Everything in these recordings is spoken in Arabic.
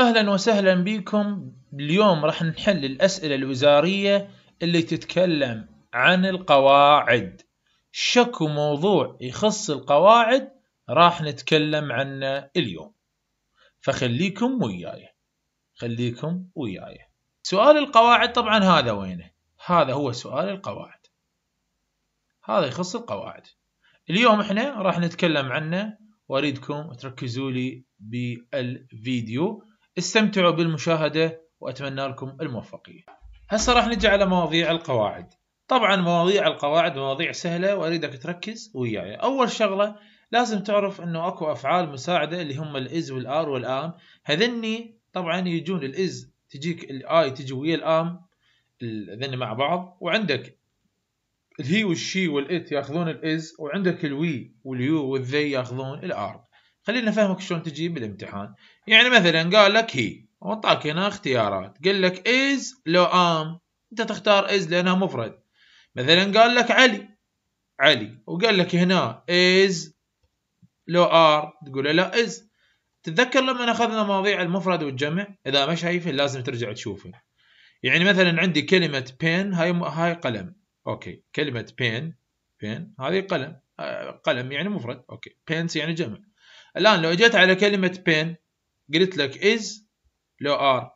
اهلا وسهلا بكم اليوم راح نحل الاسئله الوزاريه اللي تتكلم عن القواعد شكو موضوع يخص القواعد راح نتكلم عنه اليوم فخليكم وياي خليكم وياي سؤال القواعد طبعا هذا وينه هذا هو سؤال القواعد هذا يخص القواعد اليوم احنا راح نتكلم عنه واريدكم تركزوا لي بالفيديو استمتعوا بالمشاهدة وأتمنى لكم الموفقية هسه راح نجي على مواضيع القواعد طبعا مواضيع القواعد مواضيع سهلة وأريدك تركز وياي أول شغلة لازم تعرف أنه أكو أفعال مساعدة اللي هم الإز والآر والآم هذني طبعا يجون الإز تجيك الآي تجي ويا الآم ذني مع بعض وعندك الهي والشي والإت ياخذون الإز وعندك الوي واليو والذي ياخذون الآر خلينا نفهمك شلون تجيب الامتحان يعني مثلا قال لك هي وعطاك هنا اختيارات قال لك از لو ام انت تختار از لانها مفرد مثلا قال لك علي علي وقال لك هنا از لو ار تقول له لا از تتذكر لما اخذنا مواضيع المفرد والجمع اذا ما شايفه لازم ترجع تشوفه يعني مثلا عندي كلمه بين هاي هاي قلم اوكي كلمه بين بين هذه قلم آه، قلم يعني مفرد اوكي بينس يعني جمع الآن لو جيت على كلمة بين قلت لك از لو ار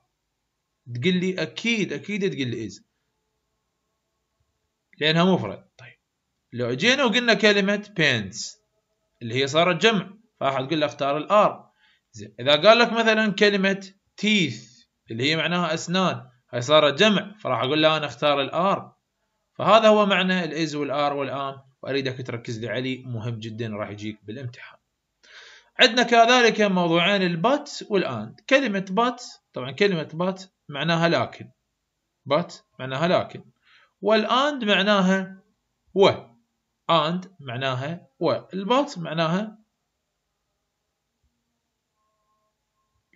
تقول لي أكيد أكيد تقول لي از لأنها مفرد طيب لو جينا وقلنا كلمة بينز اللي هي صارت جمع فراح تقول له اختار الار زين إذا قال لك مثلا كلمة تيث اللي هي معناها أسنان هي صارت جمع فراح أقول له أنا اختار الار فهذا هو معنى الاز والار والام وأريدك تركز لي عليه مهم جدا راح يجيك بالامتحان عندنا كذلك موضوعين البات والاند كلمة بات طبعا كلمة بات معناها لكن بات معناها لكن والاند معناها و and معناها و البات معناها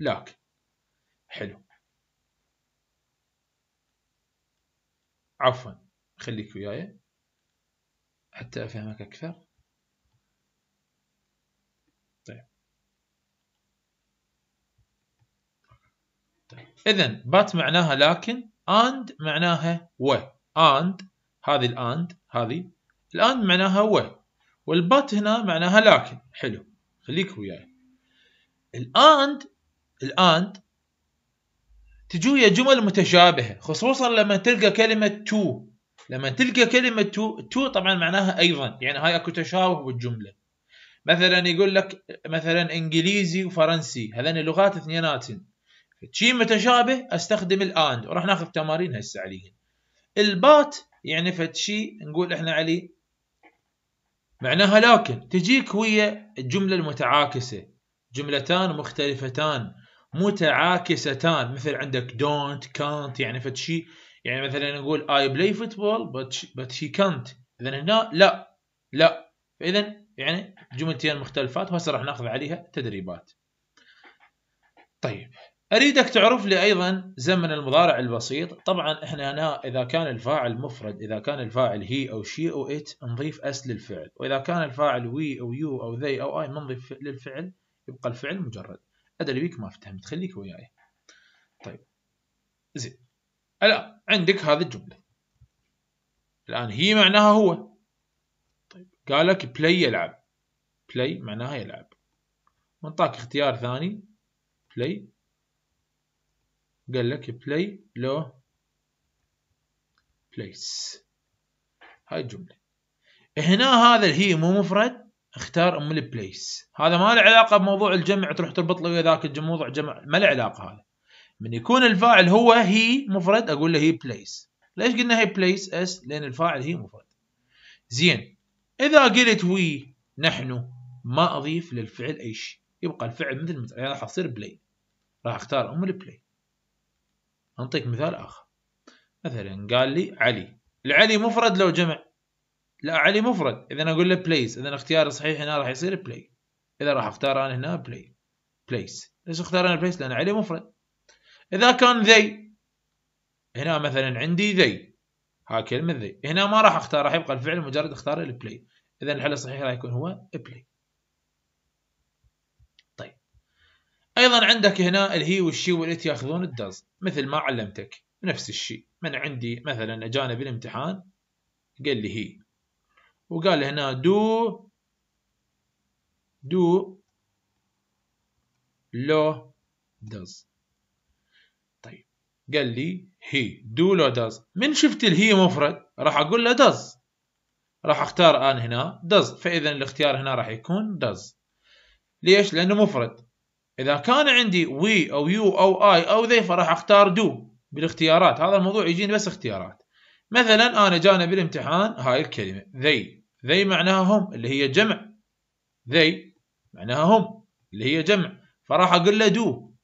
لكن حلو عفوا خليك وياي حتى افهمك اكثر اذا بات معناها لكن and معناها و and هذه الاند هذه الاند معناها و والبات هنا معناها لكن حلو خليك وياي الاند الاند تجو يا جمل متشابهه خصوصا لما تلقى كلمه تو لما تلقى كلمه تو تو طبعا معناها ايضا يعني هاي اكو تشابه بالجمله مثلا يقول لك مثلا انجليزي وفرنسي هذين اللغات اثنيناتن شيء متشابه استخدم الاند وراح ناخذ تمارين هسه عليه البات يعني فد شيء نقول احنا عليه معناها لكن تجيك ويا الجمله المتعاكسه جملتان مختلفتان متعاكستان مثل عندك دونت كانت يعني فد شيء يعني مثلا نقول اي بلاي فوتبول بت شي كانت اذا هنا لا لا فاذا يعني جملتين مختلفات وهسه راح ناخذ عليها تدريبات طيب اريدك تعرف لي ايضا زمن المضارع البسيط طبعا احنا هنا اذا كان الفاعل مفرد اذا كان الفاعل هي او شي او ات نضيف اس للفعل واذا كان الفاعل وي او يو او ذي او اي ما نضيف للفعل يبقى الفعل مجرد ادري بيك ما فهمت خليك وياي طيب زين الان عندك هذه الجمله الان هي معناها هو طيب قال لك بلاي يلعب بلاي معناها يلعب وانطاك اختيار ثاني بلاي قال لك بلاي لو بليس هاي الجملة هنا هذا هي مو مفرد اختار ام البليس هذا ما له علاقة بموضوع الجمع تروح تربط له ذاك الموضوع جمع ما له علاقة هذا من يكون الفاعل هو هي مفرد اقول له هي بليس ليش قلنا هي بليس اس لان الفاعل هي مفرد زين اذا قلت وي نحن ما اضيف للفعل اي شيء يبقى الفعل مثل ما يعني راح اصير بلاي راح اختار ام البلاي نعطيك مثال آخر مثلا قال لي علي العلي مفرد لو جمع لا علي مفرد إذا أقول له بليس إذا اختياري الصحيح هنا راح يصير بلاي إذا راح أختار أنا هنا بلاي بليس ليش اختار أنا بليس لأن علي مفرد إذا كان ذي هنا مثلا عندي ذي ها كلمة ذي هنا ما راح أختار راح يبقى الفعل مجرد اختار البلاي إذا الحل الصحيح راح يكون هو بلاي ايضا عندك هنا الهي والشي والات ياخذون الدز مثل ما علمتك نفس الشيء من عندي مثلا اجانا بالامتحان قال لي هي وقال هنا دو دو لو داز طيب قال لي هي دو لو داز من شفت الهي مفرد راح اقول له داز راح اختار انا هنا داز فاذا الاختيار هنا راح يكون داز ليش لانه مفرد اذا كان عندي وي او يو او اي او ذي فراح اختار دو بالاختيارات هذا الموضوع يجيني بس اختيارات مثلا انا جانا بالامتحان هاي الكلمه ذي ذي معناها هم اللي هي جمع ذي معناها هم اللي هي جمع فراح اقول له دو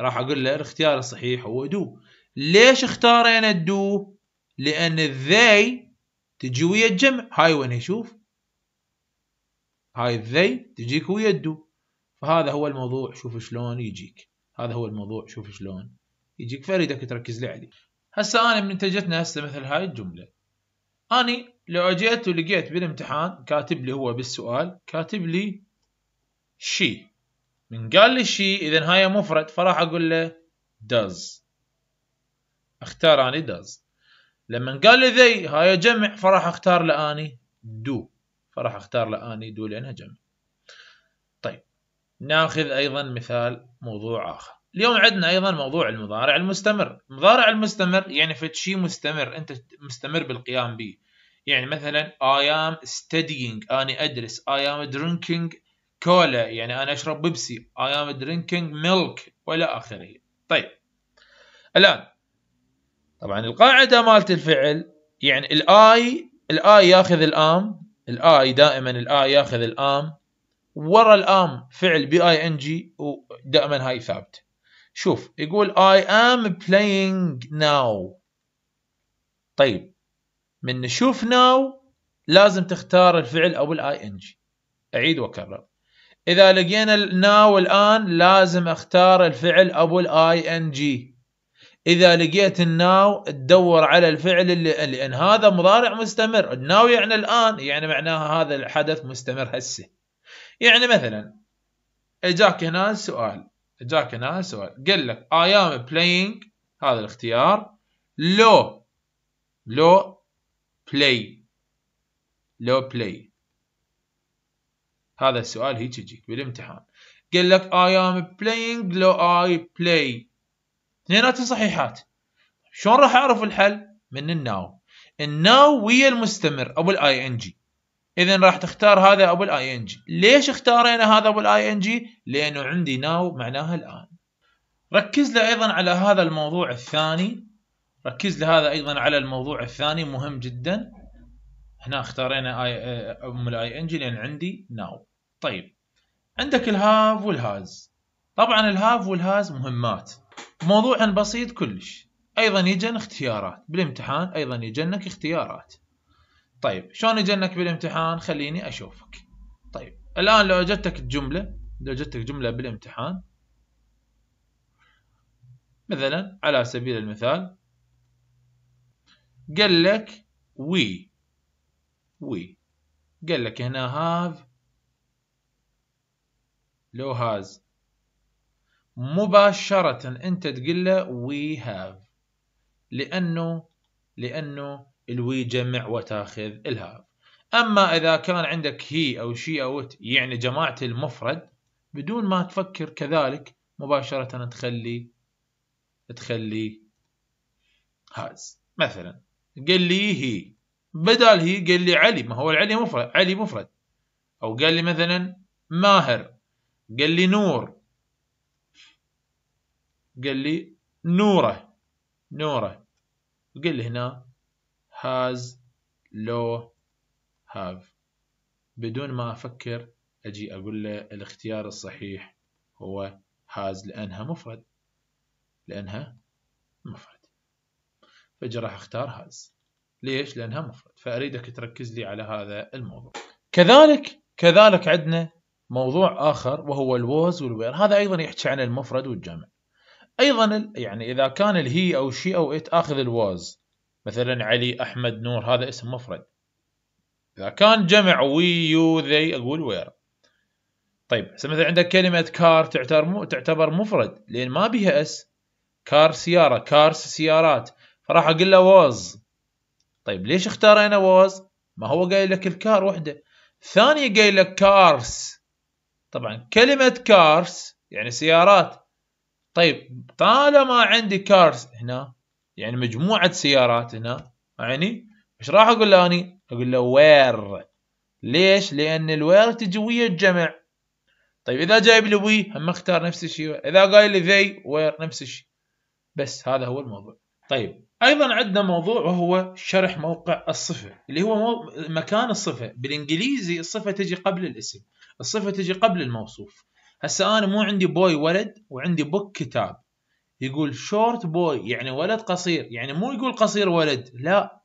راح اقول له الاختيار الصحيح هو دو ليش اختارينا الدو لان الذي تجي ويا الجمع هاي وين يشوف هاي الذي تجيك ويا الدو فهذا هو الموضوع شوف شلون يجيك هذا هو الموضوع شوف شلون يجيك فاريدك تركز لي عليه هسه انا بمنتجتنا هسه مثل هاي الجمله اني لو اجيت ولقيت بالامتحان كاتب لي هو بالسؤال كاتب لي شي من قال لي شي اذا هاي مفرد فراح اقول له does اختار اني does لما قال لي ذي هاي جمع فراح اختار لاني دو فراح اختار لاني دو لانها جمع ناخذ أيضا مثال موضوع آخر اليوم عندنا أيضا موضوع المضارع المستمر المضارع المستمر يعني فد شيء مستمر أنت مستمر بالقيام به يعني مثلا I am studying أنا أدرس I am drinking كولا يعني أنا أشرب بيبسي I am drinking milk ولا آخره طيب الآن طبعا القاعدة مالت الفعل يعني الآي الآي ياخذ الآم الآي دائما الآي ياخذ الآم ورا الام فعل بي اي ان جي ودائما هاي ثابته شوف يقول I am playing now طيب من نشوف ناو لازم تختار الفعل او الاي ان جي اعيد واكرر اذا لقينا الناو الان لازم اختار الفعل ابو الاي ان جي اذا لقيت الناو تدور على الفعل اللي لان هذا مضارع مستمر الناو يعني الان يعني معناها هذا الحدث مستمر هسه يعني مثلا اجاك هنا سؤال اجاك هنا سؤال قال لك I am playing هذا الاختيار لو لو play لو play هذا السؤال هيك يجيك بالامتحان قال لك I am playing لو I play اثنيناتهم صحيحات شلون راح اعرف الحل من الناو الناو ويا المستمر او الاي ان جي اذا راح تختار هذا ابو الاي ان جي ليش اختارينا هذا ابو الاي ان جي لانه عندي ناو معناها الان ركز لي ايضا على هذا الموضوع الثاني ركز لي هذا ايضا على الموضوع الثاني مهم جدا هنا اختارينا اي أه، ام الاي ان جي لان عندي ناو طيب عندك الهاف والهاز طبعا الهاف والهاز مهمات موضوع بسيط كلش ايضا يجن اختيارات بالامتحان ايضا يجنك اختيارات طيب شلون اجنك بالامتحان خليني اشوفك طيب الان لو اجتك الجمله لو اجتك جمله بالامتحان مثلا على سبيل المثال قال لك وي وي قال لك هنا هاف لو هاز مباشرة انت تقول له وي هاف لانه لانه الوي جمع وتاخذ الهاف أما إذا كان عندك هي أو شي أو ات يعني جماعه المفرد بدون ما تفكر كذلك مباشرة تخلي تخلي هاز مثلا قال لي هي بدل هي قال لي علي ما هو العلي مفرد علي مفرد أو قال لي مثلا ماهر قال لي نور قال لي نوره نوره قال لي هنا has لو have بدون ما أفكر أجي أقول له الاختيار الصحيح هو has لأنها مفرد لأنها مفرد فأجي راح أختار has ليش؟ لأنها مفرد فأريدك تركز لي على هذا الموضوع كذلك كذلك عندنا موضوع آخر وهو الوز والوير هذا أيضا يحكي عن المفرد والجمع أيضا يعني إذا كان الهي أو شي أو إت آخذ الوز مثلا علي احمد نور هذا اسم مفرد اذا كان جمع وي يو ذي اقول وير طيب هسه مثلا عندك كلمه كار تعتبر تعتبر مفرد لان ما بيها اس كار سياره كارس سيارات فراح اقول له واز طيب ليش اختارينا واز ما هو قايل لك الكار وحده ثانيه قايل لك كارس طبعا كلمه كارس يعني سيارات طيب طالما عندي كارس هنا يعني مجموعه سيارات هنا يعني ايش راح اقول له اني اقول له وير ليش لان الوير تجي ويا الجمع طيب اذا جايب لي وي هم اختار نفس الشيء اذا قال لي ذي وير نفس الشيء بس هذا هو الموضوع طيب ايضا عندنا موضوع وهو شرح موقع الصفه اللي هو مو... مكان الصفه بالانجليزي الصفه تجي قبل الاسم الصفه تجي قبل الموصوف هسه انا مو عندي بوي ولد وعندي بوك كتاب يقول شورت بوي يعني ولد قصير يعني مو يقول قصير ولد لا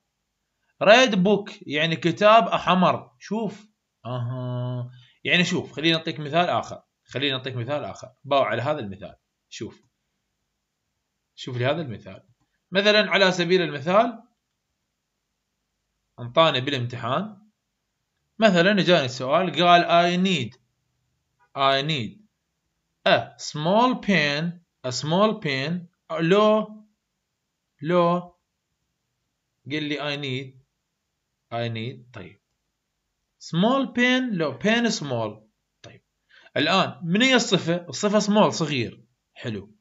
ريد بوك يعني كتاب احمر شوف اها يعني شوف خلينا نعطيك مثال اخر خلينا نعطيك مثال اخر باو على هذا المثال شوف شوف لي هذا المثال مثلا على سبيل المثال انطاني بالامتحان مثلا جاني السؤال قال I need I need a small pen a small pen لو لو قل لي I need I need طيب small pen لو pen small طيب الآن من هي الصفة؟ الصفة small صغير حلو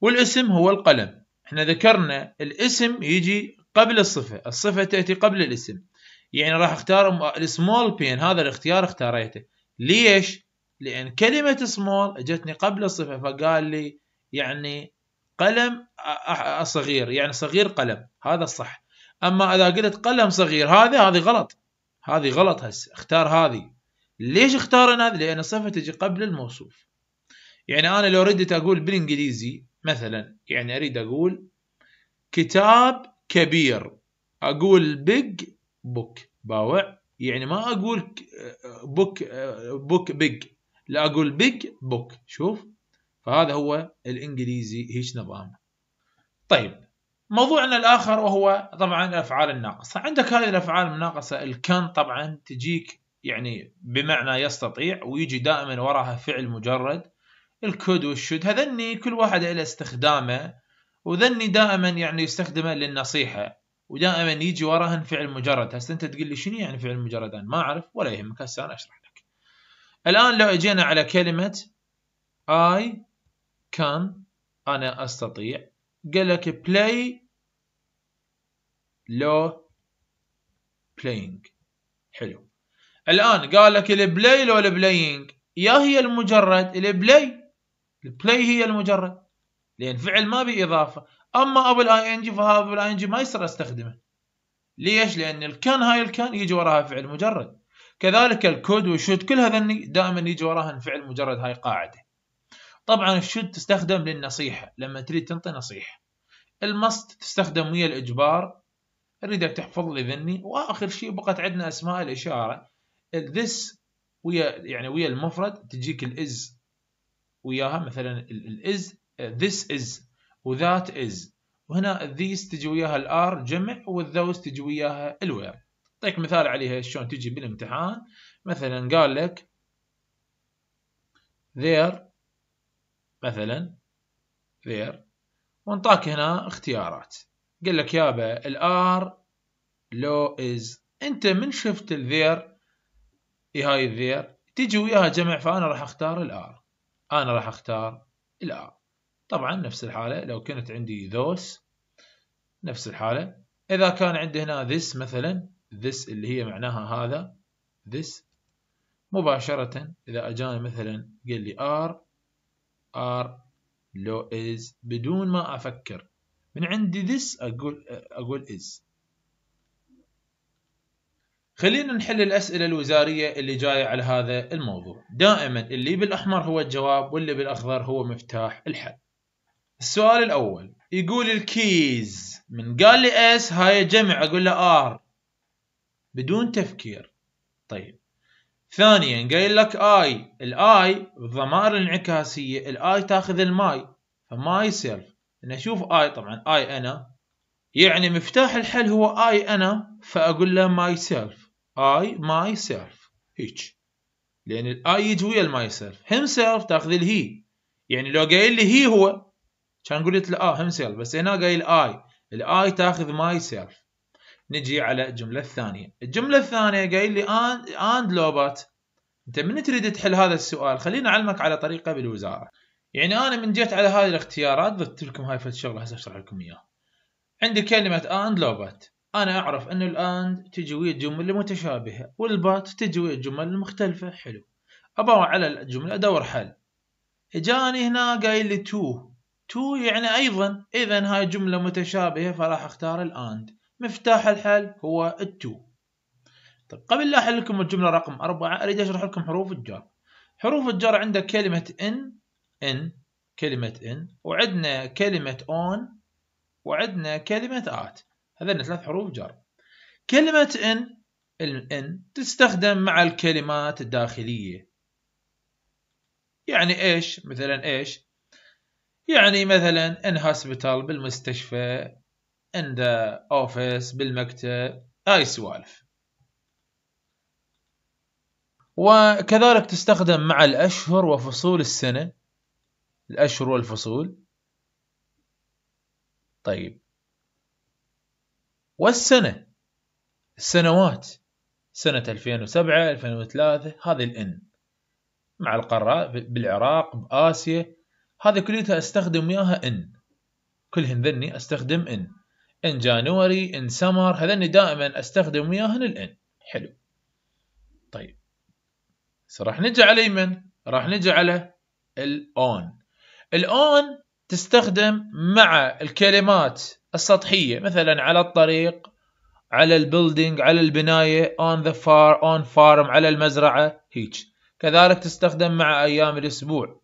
والاسم هو القلم احنا ذكرنا الاسم يجي قبل الصفة الصفة تأتي قبل الاسم يعني راح اختار السمول بين هذا الاختيار اختاريته ليش؟ لأن كلمة سمول اجتني قبل الصفة فقال لي يعني قلم صغير يعني صغير قلم هذا الصح اما اذا قلت قلم صغير هذا هذه غلط هذه غلط هسه اختار هذه ليش اختار انا هذه لان الصفه تجي قبل الموصوف يعني انا لو ردت اقول بالانجليزي مثلا يعني اريد اقول كتاب كبير اقول بيج بوك باوع يعني ما اقول بوك بوك بيج لا اقول بيج بوك شوف فهذا هو الانجليزي هيش نظام طيب موضوعنا الاخر وهو طبعا الافعال الناقصه عندك هذه الافعال الناقصه الكن طبعا تجيك يعني بمعنى يستطيع ويجي دائما وراها فعل مجرد الكود والشد هذني كل واحد له استخدامه وذني دائما يعني يستخدمه للنصيحه ودائما يجي وراهن فعل مجرد هسه انت تقول لي شنو يعني فعل مجرد انا ما اعرف ولا يهمك هسه انا اشرح لك الان لو اجينا على كلمه I كان أنا أستطيع قال لك play لو playing حلو الآن قال لك البلاي لو البلاينج يا هي المجرد البلاي البلاي هي المجرد لأن فعل ما بإضافة أما أبو الآي إن جي فهذا أبو الآي إن جي ما يصير أستخدمه ليش؟ لأن الكان هاي الكان يجي وراها فعل مجرد كذلك الكود والشوت كل هذا دائما يجي وراها فعل مجرد هاي قاعدة طبعا الشد تستخدم للنصيحة لما تريد تنطي نصيحة المست تستخدم ويا الإجبار أريدك تحفظ لي ذني وآخر شيء بقت عندنا أسماء الإشارة this ويا يعني ويا المفرد تجيك الإز وياها مثلا الإز this is وذات is وهنا ذيس تجي وياها الار جمع والذوس تجي وياها الوير أعطيك مثال عليها شلون تجي بالامتحان مثلا قال لك there مثلا فير وانطاك هنا اختيارات قال لك يابا الار لو از انت من شفت الذير إيه هاي الذير تجي وياها جمع فانا راح اختار الار انا راح اختار الار طبعا نفس الحاله لو كانت عندي ذوس نفس الحاله اذا كان عندي هنا this مثلا this اللي هي معناها هذا this مباشره اذا اجاني مثلا قال لي ار ار لو از بدون ما افكر من عندي this اقول اقول is خلينا نحل الأسئلة الوزارية اللي جاية على هذا الموضوع دائما اللي بالأحمر هو الجواب واللي بالأخضر هو مفتاح الحل السؤال الأول يقول الكيز من قال لي اس هاي جمع أقول له ار بدون تفكير طيب ثانيا قايل لك اي الاي بالضمائر الانعكاسيه الاي تاخذ الماي فماي سيلف نشوف اي طبعا اي انا يعني مفتاح الحل هو اي انا فاقول له ماي سيلف اي ماي سيلف هيك لان الاي يجي ويا الماي سيلف هم سيلف تاخذ الهي يعني لو قايل لي هي هو كان قلت له اه هم سيلف بس هنا قايل اي الاي تاخذ ماي سيلف نجي على الجمله الثانيه الجمله الثانيه قايل لي اند لوبات انت من تريد تحل هذا السؤال خليني اعلمك على طريقه بالوزاره يعني انا من جيت على هذه الاختيارات ضفت لكم هاي فد شغله هسه اشرح لكم اياها عندي كلمه اند لوبات انا اعرف ان الاند تجي ويا الجمل المتشابهه والبات تجي ويا الجمل المختلفه حلو ابغى على الجمله ادور حل اجاني هنا قايل لي تو تو يعني ايضا اذا هاي جمله متشابهه فراح اختار الاند مفتاح الحل هو التو طيب قبل لا أحل لكم الجملة رقم أربعة أريد أشرح لكم حروف الجر حروف الجر عندك كلمة إن إن كلمة إن وعندنا كلمة أون وعندنا كلمة آت هذين ثلاث حروف جر كلمة إن الإن تستخدم مع الكلمات الداخلية يعني إيش مثلا إيش يعني مثلا إن هاسبيتال بالمستشفى in the office بالمكتب هاي السوالف وكذلك تستخدم مع الأشهر وفصول السنة الأشهر والفصول طيب والسنة السنوات سنة 2007 2003 هذه الإن مع القراء بالعراق بآسيا هذه كلها استخدم وياها إن كلهن ذني استخدم إن in January in summer هذني دائما استخدم وياهن الان حلو طيب راح نجي على يمن راح نجي على الاون الاون تستخدم مع الكلمات السطحية مثلا على الطريق على البيلدينج على البناية on the فار اون farm على المزرعة هيك كذلك تستخدم مع أيام الأسبوع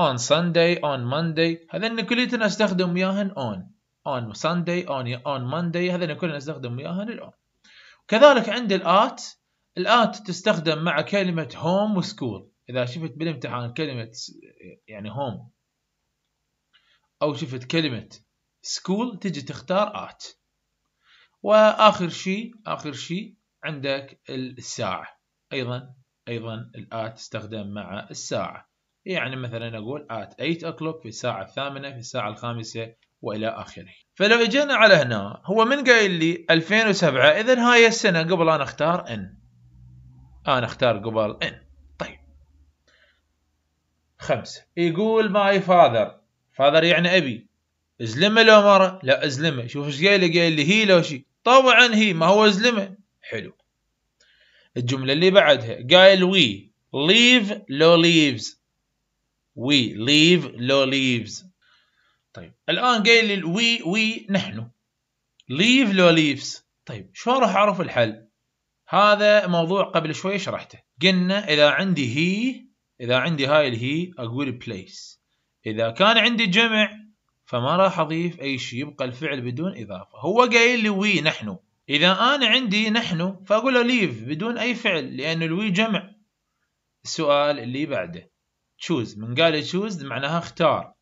on Sunday on Monday هذا كليتنا استخدم وياهن on on Sunday on on Monday هذول كلنا نستخدم وياها للاون كذلك عند الات الات تستخدم مع كلمه هوم وسكول اذا شفت بالامتحان كلمه يعني هوم او شفت كلمه سكول تجي تختار ات واخر شيء اخر شيء عندك الساعه ايضا ايضا الات تستخدم مع الساعه يعني مثلا اقول at 8 o'clock في الساعه الثامنه في الساعه الخامسه والى اخره فلو اجينا على هنا هو من قايل لي 2007 اذا هاي السنه قبل ان اختار ان انا اختار قبل ان طيب خمسة يقول ماي فاذر فاذر يعني ابي ازلمه لو مره لا ازلمه شوف ايش قايل لي قايل لي هي لو شي طبعا هي ما هو ازلمه حلو الجملة اللي بعدها قايل وي leave لو leaves we leave لو leaves طيب الان قايل لي وي وي نحن ليف لو ليفز طيب شلون راح اعرف الحل هذا موضوع قبل شوي شرحته قلنا اذا عندي هي اذا عندي هاي الهي اقول بليس اذا كان عندي جمع فما راح اضيف اي شيء يبقى الفعل بدون اضافه هو قايل لي وي نحن اذا انا عندي نحن فاقول له ليف بدون اي فعل لان الوي جمع السؤال اللي بعده تشوز من قال تشوز معناها اختار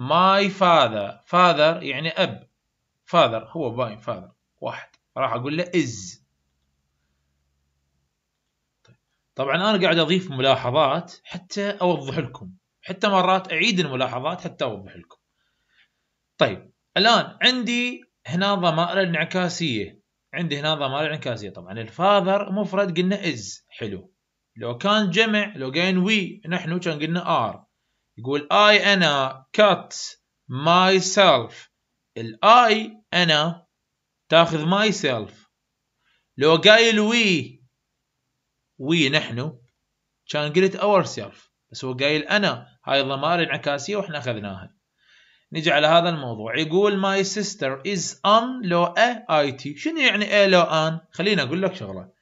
ماي فاذر فاذر يعني اب فاذر هو باين فاذر واحد راح اقول له از طيب. طبعا انا قاعد اضيف ملاحظات حتى اوضح لكم حتى مرات اعيد الملاحظات حتى اوضح لكم طيب الان عندي هنا ضمائر الانعكاسيه عندي هنا ضمائر الانعكاسيه طبعا الفاذر مفرد قلنا از حلو لو كان جمع لو كان وي نحن كان قلنا ار يقول I أنا cut myself I أنا تاخذ myself لو قايل وي وي نحن كان قلت ourselves بس هو قايل انا هاي الضمائر العكاسية واحنا اخذناها نجي على هذا الموضوع يقول ماي سيستر از on لو ا اي تي شنو يعني a لو ان خليني اقول لك شغله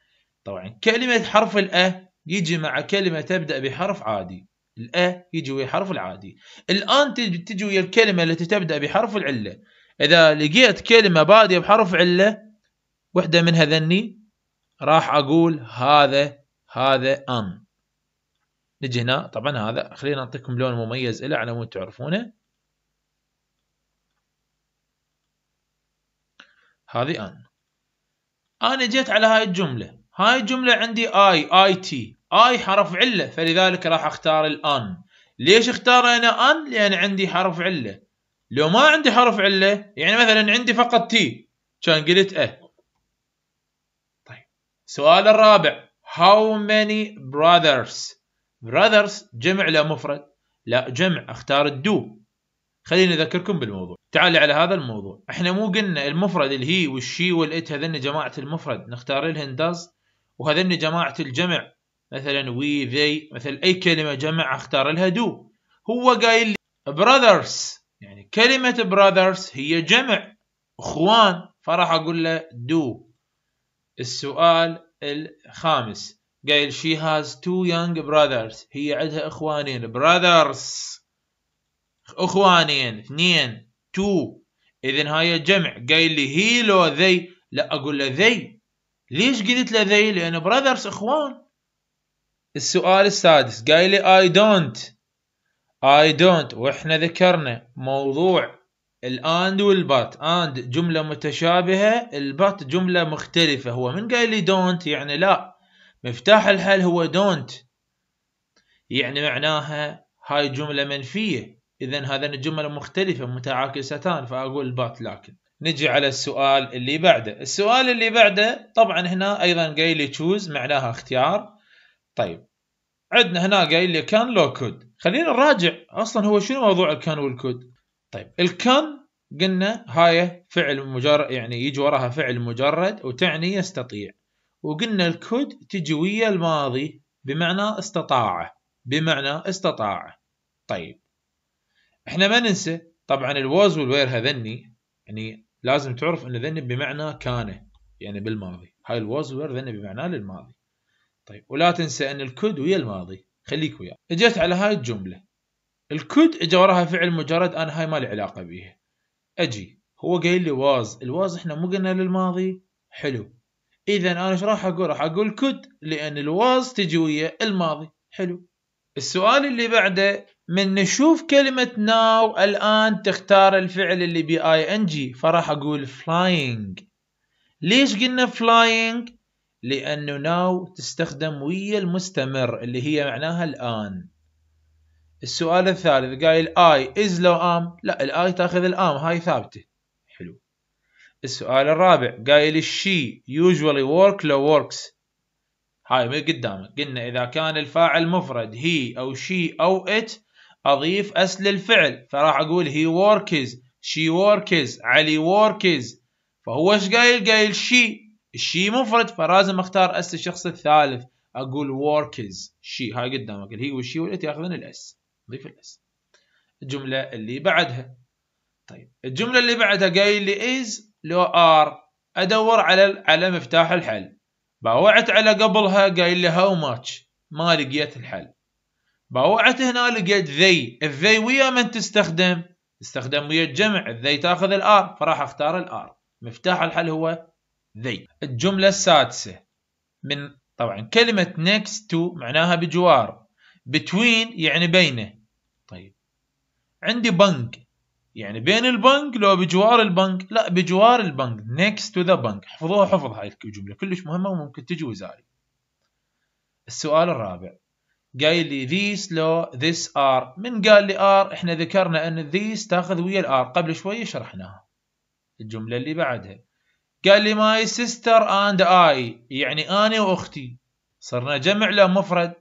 طبعا كلمه حرف ال يجي مع كلمه تبدا بحرف عادي الأ يجي ويا الحرف العادي الآن تجي ويا الكلمة التي تبدأ بحرف العلة إذا لقيت كلمة بادية بحرف علة وحدة من هذني راح أقول هذا هذا أن نجي هنا طبعا هذا خلينا نعطيكم لون مميز له على مود تعرفونه هذه أن أنا جيت على هاي الجملة هاي الجملة عندي I I T اي حرف عله فلذلك راح اختار الان ليش اختار انا ان لان عندي حرف عله لو ما عندي حرف عله يعني مثلا عندي فقط تي كان قلت اه طيب السؤال الرابع how many brothers brothers جمع لا مفرد لا جمع اختار الدو خليني اذكركم بالموضوع تعالي على هذا الموضوع احنا مو قلنا المفرد الهي والشي والات هذن جماعه المفرد نختار الهندز داز وهذن جماعه الجمع مثلا وي ذي مثلا اي كلمه جمع اختار لها دو هو قايل لي براذرز يعني كلمه براذرز هي جمع اخوان فراح اقول له دو السؤال الخامس قايل she has two young brothers هي عندها اخوانين براذرز اخوانين اثنين تو اذا هاي جمع قايل لي هي لو ذي لا اقول له ذي ليش قلت له ذي لان براذرز اخوان السؤال السادس قال لي I don't I don't واحنا ذكرنا موضوع الاند والبات اند جملة متشابهة البات جملة مختلفة هو من قال لي don't يعني لا مفتاح الحل هو don't يعني معناها هاي جملة منفية اذا هذا الجمل مختلفة متعاكستان فاقول بات لكن نجي على السؤال اللي بعده السؤال اللي بعده طبعا هنا ايضا قايل لي تشوز معناها اختيار طيب عندنا هنا قايل لي كان لو كود خلينا نراجع اصلا هو شنو موضوع الكان والكود طيب الكان قلنا هاي فعل مجرد يعني يجي وراها فعل مجرد وتعني يستطيع وقلنا الكود تجي ويا الماضي بمعنى استطاع بمعنى استطاع طيب احنا ما ننسى طبعا الواز والوير هذني يعني لازم تعرف ان ذني بمعنى كان يعني بالماضي هاي الواز والوير ذني بمعنى للماضي طيب ولا تنسى ان الكود ويا الماضي خليك وياه اجت على هاي الجمله الكود اجى وراها فعل مجرد انا هاي ما لي علاقه بيه اجي هو قايل لي واز الواز احنا مو قلنا للماضي حلو اذا انا ايش راح اقول راح اقول كود لان الواز تجي ويا الماضي حلو السؤال اللي بعده من نشوف كلمة ناو الآن تختار الفعل اللي بي اي ان جي فراح اقول فلاينج ليش قلنا فلاينج لأنه ناو تستخدم ويا المستمر اللي هي معناها الآن السؤال الثالث قايل I is لو am لا الآي تاخذ الام هاي ثابتة حلو السؤال الرابع قايل الشي usually work لو works هاي من قدامك قلنا إذا كان الفاعل مفرد هي أو شي أو it أضيف أس للفعل فراح أقول he works she works علي works فهو ايش قايل قايل شي الشي منفرد فلازم اختار اس الشخص الثالث اقول وركز شي هاي قدامك هي والشي واللي ياخذون الاس ضيف الاس الجمله اللي بعدها طيب الجمله اللي بعدها قايل لي is لو ار ادور على على مفتاح الحل باوعت على قبلها قايل لي هاو ماتش ما لقيت الحل باوعت هنا لقيت ذي الذي ويا من تستخدم تستخدم ويا الجمع ذي تاخذ الار فراح اختار الار مفتاح الحل هو they الجملة السادسة من طبعا كلمة next to معناها بجوار between يعني بينه طيب عندي بنك يعني بين البنك لو بجوار البنك لا بجوار البنك next to the bank احفظوها حفظ هاي الجملة كلش مهمة وممكن تجي وزاري السؤال الرابع قايل لي these لو this are من قال لي are احنا ذكرنا ان these تاخذ ويا الار قبل شوي شرحناها الجملة اللي بعدها قال لي ماي سيستر اند اي يعني انا واختي صرنا جمع لا مفرد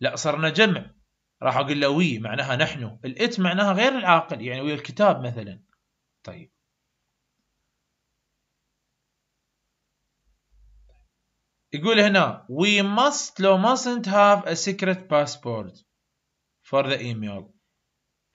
لا صرنا جمع راح اقول له وي معناها نحن الات معناها غير العاقل يعني ويا الكتاب مثلا طيب يقول هنا we must لو mustn't have a secret passport for the email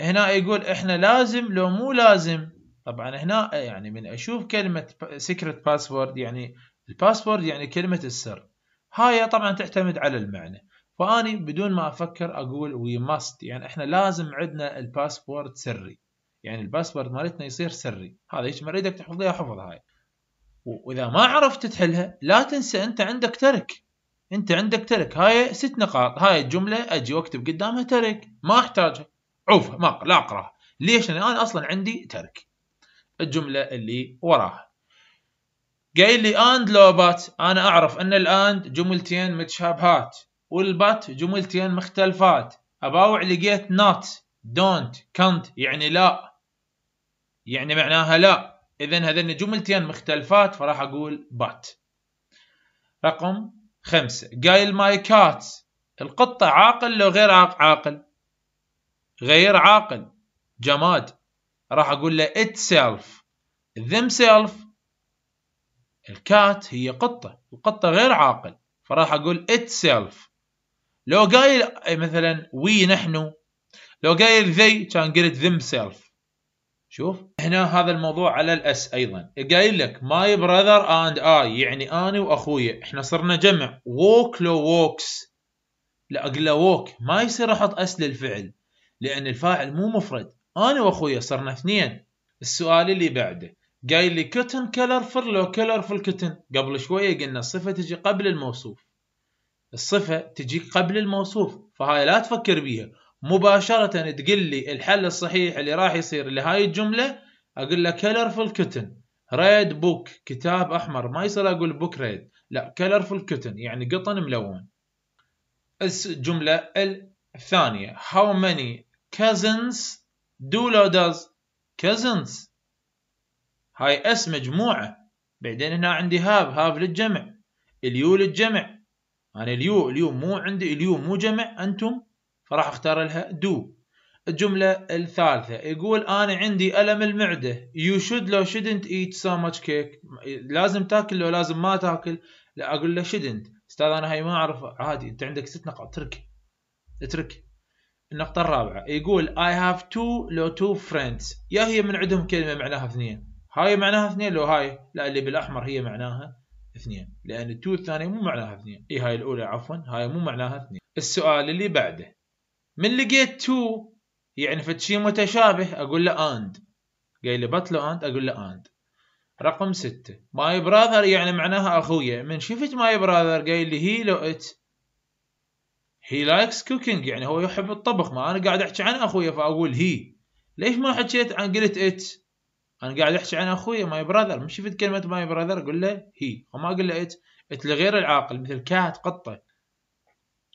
هنا يقول احنا لازم لو مو لازم طبعا هنا آه، يعني من اشوف كلمه سيكرت باسورد يعني الباسورد يعني كلمه السر هاي طبعا تعتمد على المعنى فاني بدون ما افكر اقول وي ماست يعني احنا لازم عندنا الباسورد سري يعني الباسورد مالتنا يصير سري هذا هيك ما اريدك تحفظ حفظ هاي واذا ما عرفت تحلها لا تنسى انت عندك ترك انت عندك ترك هاي ست نقاط هاي الجمله اجي واكتب قدامها ترك ما احتاجها عوفها ما لا اقراها ليش لان انا اصلا عندي ترك الجملة اللي وراها قايل لي اند لو بات انا اعرف ان الاند جملتين متشابهات والبات جملتين مختلفات اباوع لقيت نات دونت كانت يعني لا يعني معناها لا اذا هذين جملتين مختلفات فراح اقول بات رقم خمسة قايل ماي كات القطة عاقل لو غير عاقل غير عاقل جماد راح اقول له itself themself الكات هي قطة القطة غير عاقل فراح اقول itself لو قايل مثلا وي نحن لو قايل they كان قلت themselves شوف هنا هذا الموضوع على الاس ايضا قايل لك ماي براذر اند اي يعني انا واخوي احنا صرنا جمع ووك لو ووكس لا اقول له ووك ما يصير احط اس للفعل لان الفاعل مو مفرد انا واخويا صرنا اثنين السؤال اللي بعده قايل لي كتن فر لو في كتن قبل شويه قلنا الصفه تجي قبل الموصوف الصفه تجي قبل الموصوف فهاي لا تفكر بيها مباشره تقول لي الحل الصحيح اللي راح يصير لهاي الجمله اقول له في كتن ريد بوك كتاب احمر ما يصير اقول بوك ريد لا في كتن يعني قطن ملون الجمله الثانيه how many cousins داز كازنز هاي اس مجموعة بعدين هنا عندي هاف هاف للجمع اليو للجمع أنا يعني اليو اليو مو عندي اليو مو جمع أنتم فراح اختار لها دو الجملة الثالثة يقول أنا عندي ألم المعدة يو شود لو شدنت ايت سو ماتش كيك لازم تاكل لو لازم ما تاكل لا أقول له شدنت أستاذ أنا هاي ما أعرف عادي أنت عندك ست نقاط اترك اترك النقطة الرابعة يقول I have two لو two friends يا هي من عندهم كلمة معناها اثنين هاي معناها اثنين لو هاي لا اللي بالاحمر هي معناها اثنين لان التو الثانية مو معناها اثنين اي هاي الاولى عفوا هاي مو معناها اثنين السؤال اللي بعده من لقيت تو يعني فد شيء متشابه اقول له اند قايل لي بطلو اند اقول له اند رقم ستة ماي براذر يعني معناها اخويا من شفت ماي براذر قايل لي هي لو ات هي لايكس كوكينج يعني هو يحب الطبخ ما انا قاعد احكي عن اخويا فاقول هي ليش ما حكيت عن قلت ات انا قاعد احكي عن اخويا ماي براذر مش شفت كلمه ماي براذر اقول له هي وما اقول له ات ات لغير العاقل مثل كات قطه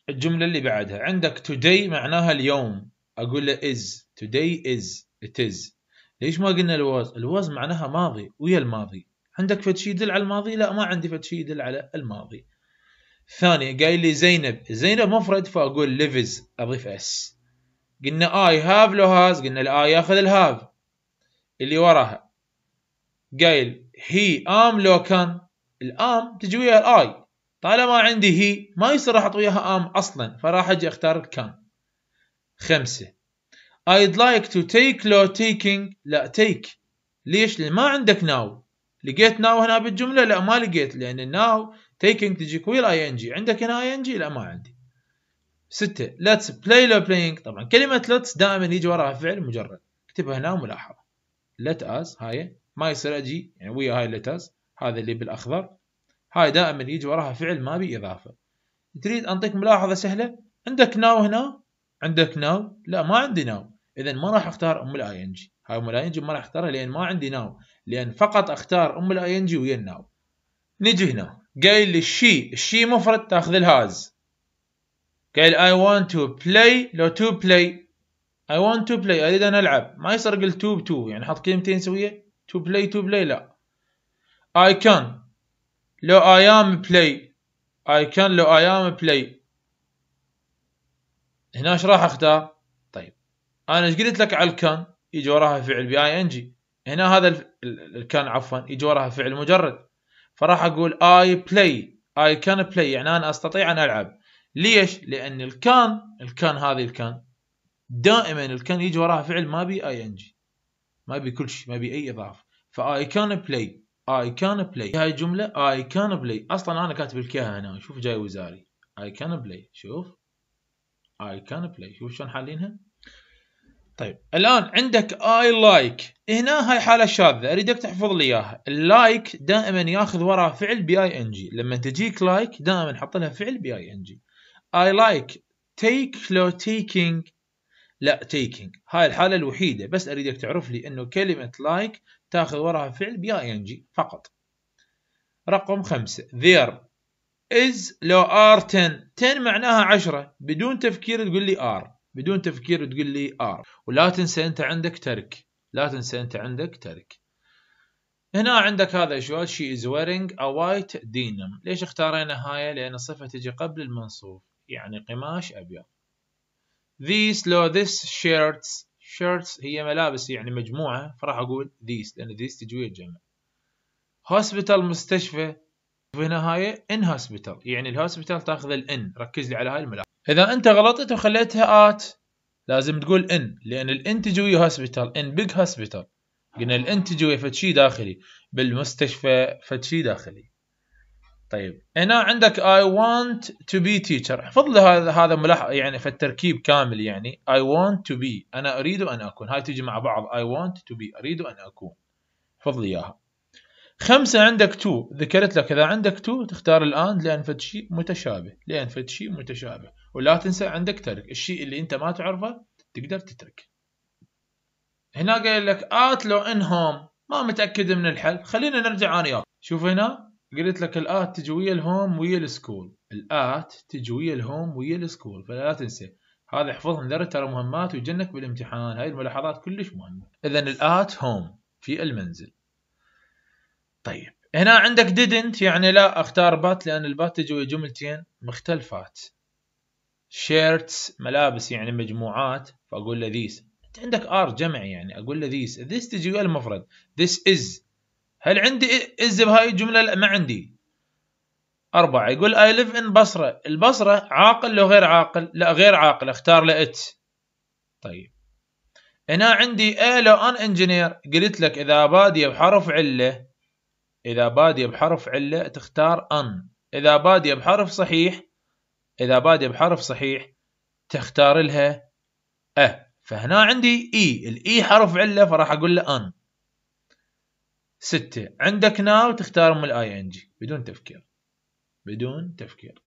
الجمله اللي بعدها عندك today معناها اليوم اقول له is today is it is ليش ما قلنا الواز الواز معناها ماضي ويا الماضي عندك فتشي يدل على الماضي لا ما عندي فتشي يدل على الماضي ثاني قايل لي زينب زينب مفرد فاقول ليفز اضيف اس قلنا اي هاف لو هاز قلنا الاي ياخذ الهاف اللي وراها قايل هي ام لو كان الام تجي ويا الاي طالما عندي هي ما يصير راح احط وياها ام اصلا فراح اجي اختار كان خمسة I'd like to take لو taking لا take ليش؟ لأن ما عندك ناو لقيت ناو هنا بالجملة لا ما لقيت لأن now تيكينج تجي كويل اي ان جي عندك هنا اي ان جي لا ما عندي ستة لاتس بلاي لو بلاينج طبعا كلمة لاتس دائما يجي وراها فعل مجرد اكتبها هنا ملاحظة لت اس هاي ما يصير اجي يعني ويا هاي لت اس هذا اللي بالاخضر هاي دائما يجي وراها فعل ما بي اضافة تريد انطيك ملاحظة سهلة عندك ناو هنا عندك ناو لا ما عندي ناو اذا ما راح اختار ام الاي ان جي هاي ام الاي ان جي ما راح اختارها لان ما عندي ناو لان فقط اختار ام الاي ان جي ويا الناو نجي هنا قايل لي الشي الشي مفرد تاخذ الهاز قايل I want to play لو to play I want to play اريد ان العب ما يصير قل to to يعني حط كلمتين سوية to play to play لا I can لو I am play I can لو I am play هنا ايش راح اختار طيب انا ايش قلت لك على الكان يجي وراها فعل بي اي ان جي هنا هذا الكان عفوا يجي وراها فعل مجرد فراح اقول اي بلاي اي كان بلاي يعني انا استطيع ان العب ليش؟ لان الكان الكان هذه الكان دائما الكان يجي وراها فعل ما بي اي ان جي ما بي كل شيء ما بي اي اضافه فاي كان بلاي اي كان بلاي هاي الجمله اي كان بلاي اصلا انا كاتب لك اياها هنا شوف جاي وزاري اي كان بلاي شوف اي كان بلاي شوف شلون حالينها طيب الان عندك اي لايك هنا هاي حاله شاذه اريدك تحفظ لي اياها اللايك دائما ياخذ وراء فعل بي اي ان جي لما تجيك لايك like دائما حط لها فعل بي اي ان جي اي لايك تيك لو تيكينج لا تيكينج هاي الحاله الوحيده بس اريدك تعرف لي انه كلمه لايك like تاخذ وراها فعل بي اي ان جي فقط رقم خمسة ذير از لو ار 10 10 معناها 10 بدون تفكير تقول لي ار بدون تفكير وتقول لي ار ولا تنسى انت عندك ترك لا تنسى انت عندك ترك هنا عندك هذا شو شي از ويرينج ا وايت دينم ليش اختارينا هاي لان الصفه تجي قبل المنصوب يعني قماش ابيض ذيس لو ذيس شيرتس شيرتس هي ملابس يعني مجموعه فراح اقول ذيس لان ذيس تجي ويا الجمع هوسبيتال مستشفى هنا هاي ان هوسبيتال يعني الهوسبيتال تاخذ الان ركز لي على هاي الملابس اذا انت غلطت وخليتها ات لازم تقول ان لان الان تجي هوسبيتال ان بيج هوسبيتال قلنا الان تجي ويا داخلي بالمستشفى فتشي داخلي طيب هنا عندك I want to be teacher احفظ لي هذا هذا ملاحظ يعني في التركيب كامل يعني I want to be انا اريد ان اكون هاي تجي مع بعض I want to be اريد ان اكون احفظ لي اياها خمسة عندك تو ذكرت لك إذا عندك تو تختار الآن لأن فد متشابه لأن فد متشابه ولا تنسى عندك ترك الشيء اللي انت ما تعرفه تقدر تترك هنا قال لك ات لو هوم ما متاكد من الحل خلينا نرجع انا وياك شوف هنا قلت لك الات تجي ويا الهوم ويا السكول الات تجي ويا الهوم ويا السكول فلا تنسى هذا احفظه مدرج ترى مهمات ويجنك بالامتحان هاي الملاحظات كلش مهمه اذا الات هوم في المنزل طيب هنا عندك didn't يعني لا اختار بات لان البات تجي ويا جملتين مختلفات شيرتس ملابس يعني مجموعات فاقول له ذيس انت عندك ار جمع يعني اقول له ذيس ذيس تجي ويا المفرد ذيس از هل عندي از بهاي الجمله لا ما عندي أربعة يقول اي ليف ان بصرة البصرة عاقل لو غير عاقل لا غير عاقل اختار له it طيب هنا عندي اي لو ان انجينير قلت لك اذا بادية بحرف علة اذا بادية بحرف علة تختار ان اذا بادية بحرف صحيح إذا بادئ بحرف صحيح تختار لها أ فهنا عندي إي الإي حرف علة فراح أقول له أن ستة عندك ناو تختار من الآي إن جي بدون تفكير بدون تفكير